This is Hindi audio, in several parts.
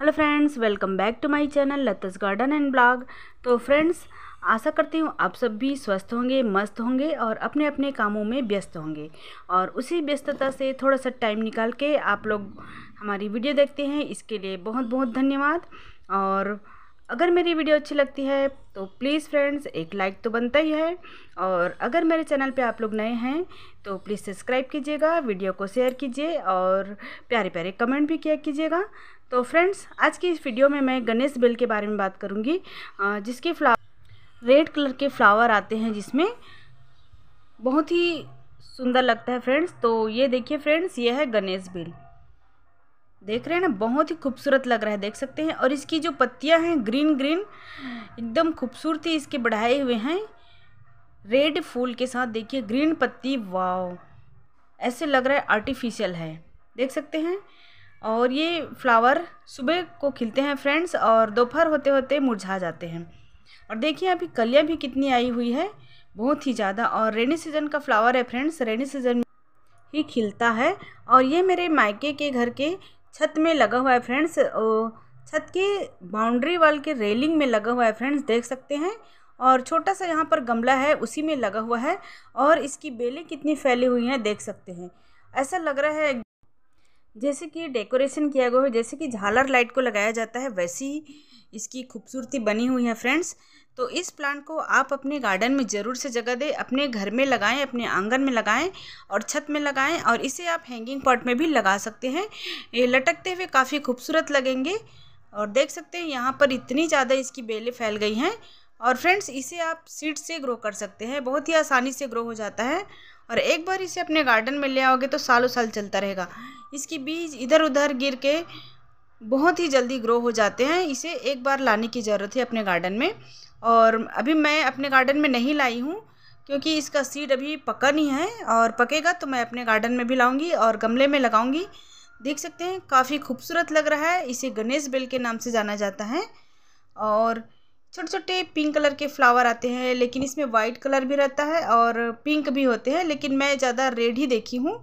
hello friends welcome back to my channel Lata's garden and blog तो फ्रेंड्स आशा करती हूँ आप सब भी स्वस्थ होंगे मस्त होंगे और अपने अपने कामों में व्यस्त होंगे और उसी व्यस्तता से थोड़ा सा टाइम निकाल के आप लोग हमारी वीडियो देखते हैं इसके लिए बहुत बहुत धन्यवाद और अगर मेरी वीडियो अच्छी लगती है तो प्लीज़ फ्रेंड्स एक लाइक तो बनता ही है और अगर मेरे चैनल पे आप लोग नए हैं तो प्लीज़ सब्सक्राइब कीजिएगा वीडियो को शेयर कीजिए और प्यारे प्यारे कमेंट भी किया कीजिएगा तो फ्रेंड्स आज की इस वीडियो में मैं गणेश बेल के बारे में बात करूँगी जिसके फ्लावर रेड कलर के फ्लावर आते हैं जिसमें बहुत ही सुंदर लगता है फ्रेंड्स तो ये देखिए फ्रेंड्स ये है गणेश बेल देख रहे हैं ना बहुत ही खूबसूरत लग रहा है देख सकते हैं और इसकी जो पत्तियां हैं ग्रीन ग्रीन एकदम खूबसूरती इसके बढ़ाए हुए हैं रेड फूल के साथ देखिए ग्रीन पत्ती वाओ ऐसे लग रहा है आर्टिफिशियल है देख सकते हैं और ये फ्लावर सुबह को खिलते हैं फ्रेंड्स और दोपहर होते होते मुरझा जाते हैं और देखिए अभी कलियाँ भी कितनी आई हुई है बहुत ही ज़्यादा और रेनी सीजन का फ्लावर है फ्रेंड्स रेनी सीजन में ही खिलता है और ये मेरे मायके के घर के छत में लगा हुआ है फ्रेंड्स छत के बाउंड्री वाल के रेलिंग में लगा हुआ है फ्रेंड्स देख सकते हैं और छोटा सा यहाँ पर गमला है उसी में लगा हुआ है और इसकी बेलें कितनी फैली हुई हैं देख सकते हैं ऐसा लग रहा है जैसे कि डेकोरेशन किया गया हो जैसे कि झालर लाइट को लगाया जाता है वैसी ही इसकी खूबसूरती बनी हुई है फ्रेंड्स तो इस प्लांट को आप अपने गार्डन में ज़रूर से जगह दें अपने घर में लगाएं अपने आंगन में लगाएं और छत में लगाएं और इसे आप हैंगिंग पॉट में भी लगा सकते हैं ये लटकते हुए काफ़ी खूबसूरत लगेंगे और देख सकते हैं यहाँ पर इतनी ज़्यादा इसकी बेलें फैल गई हैं और फ्रेंड्स इसे आप सीड से ग्रो कर सकते हैं बहुत ही आसानी से ग्रो हो जाता है और एक बार इसे अपने गार्डन में ले आओगे तो सालों साल चलता रहेगा इसकी बीज इधर उधर गिर के बहुत ही जल्दी ग्रो हो जाते हैं इसे एक बार लाने की ज़रूरत है अपने गार्डन में और अभी मैं अपने गार्डन में नहीं लाई हूँ क्योंकि इसका सीड अभी पका नहीं है और पकेगा तो मैं अपने गार्डन में भी लाऊंगी और गमले में लगाऊंगी देख सकते हैं काफ़ी खूबसूरत लग रहा है इसे गणेश बेल के नाम से जाना जाता है और छोटे छोटे पिंक कलर के फ्लावर आते हैं लेकिन इसमें वाइट कलर भी रहता है और पिंक भी होते हैं लेकिन मैं ज़्यादा रेड ही देखी हूँ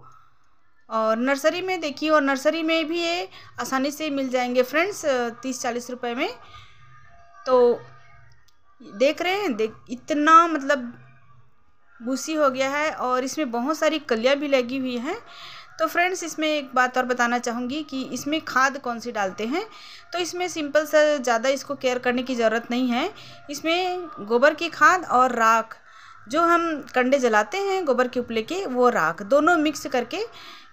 और नर्सरी में देखी और नर्सरी में भी ये आसानी से मिल जाएंगे फ्रेंड्स तीस चालीस रुपये में तो देख रहे हैं देख इतना मतलब भूसी हो गया है और इसमें बहुत सारी कलियाँ भी लगी हुई हैं तो फ्रेंड्स इसमें एक बात और बताना चाहूँगी कि इसमें खाद कौन सी डालते हैं तो इसमें सिंपल सा ज़्यादा इसको केयर करने की ज़रूरत नहीं है इसमें गोबर की खाद और राख जो हम कंडे जलाते हैं गोबर के उपले के वो राख दोनों मिक्स करके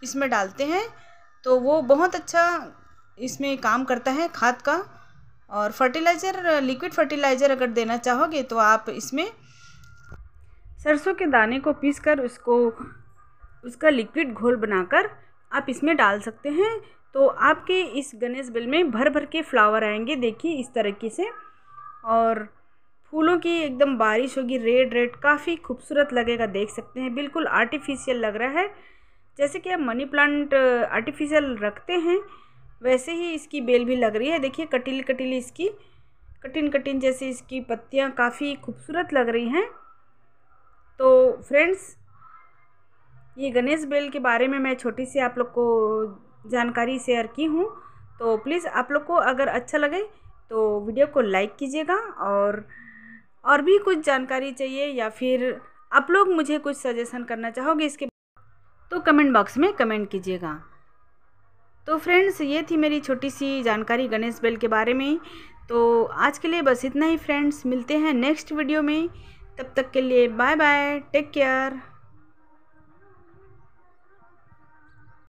इसमें डालते हैं तो वो बहुत अच्छा इसमें काम करता है खाद का और फर्टिलाइज़र लिक्विड फर्टिलाइज़र अगर देना चाहोगे तो आप इसमें सरसों के दाने को पीसकर उसको उसका लिक्विड घोल बनाकर आप इसमें डाल सकते हैं तो आपके इस गणेश बेल में भर भर के फ्लावर आएंगे देखिए इस तरीके से और फूलों की एकदम बारिश होगी रेड रेड काफ़ी खूबसूरत लगेगा देख सकते हैं बिल्कुल आर्टिफिशियल लग रहा है जैसे कि आप मनी प्लांट आर्टिफिशियल रखते हैं वैसे ही इसकी बेल भी लग रही है देखिए कटीली कटीली इसकी कटिन कटिन जैसे इसकी पत्तियाँ काफ़ी खूबसूरत लग रही हैं तो फ्रेंड्स ये गणेश बेल के बारे में मैं छोटी सी आप लोग को जानकारी शेयर की हूँ तो प्लीज़ आप लोग को अगर अच्छा लगे तो वीडियो को लाइक कीजिएगा और और भी कुछ जानकारी चाहिए या फिर आप लोग मुझे कुछ सजेशन करना चाहोगे इसके तो कमेंट बॉक्स में कमेंट कीजिएगा तो फ्रेंड्स ये थी मेरी छोटी सी जानकारी गणेश बेल के बारे में तो आज के लिए बस इतना ही फ्रेंड्स मिलते हैं नेक्स्ट वीडियो में तब तक के लिए बाय बाय टेक केयर